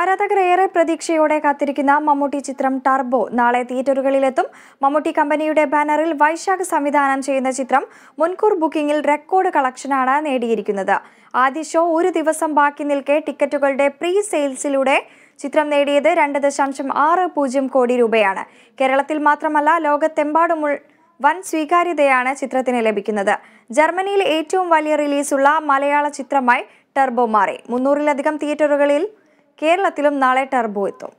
ആരാധകർ ഏറെ പ്രതീക്ഷയോടെ കാത്തിരിക്കുന്ന മമ്മൂട്ടി ചിത്രം ടർബോ നാളെ തിയേറ്ററുകളിലെത്തും മമ്മൂട്ടി കമ്പനിയുടെ ബാനറിൽ വൈശാഖ് സംവിധാനം ചെയ്യുന്ന ചിത്രം മുൻകൂർ ബുക്കിംഗിൽ റെക്കോർഡ് കളക്ഷനാണ് നേടിയിരിക്കുന്നത് ആദ്യ ഷോ ഒരു ദിവസം ബാക്കി നിൽക്കെ ടിക്കറ്റുകളുടെ പ്രീ സെയിൽസിലൂടെ ചിത്രം നേടിയത് രണ്ട് ദശാംശം ആറ് പൂജ്യം കോടി രൂപയാണ് കേരളത്തിൽ മാത്രമല്ല ലോകത്തെമ്പാടുമുള്ള വൻ സ്വീകാര്യതയാണ് ചിത്രത്തിന് ലഭിക്കുന്നത് ജർമ്മനിയിൽ ഏറ്റവും വലിയ റിലീസുള്ള മലയാള ചിത്രമായി ടർബോ മാറി മുന്നൂറിലധികം തിയേറ്ററുകളിൽ കേരളത്തിലും നാളെ ടർബോ എത്തും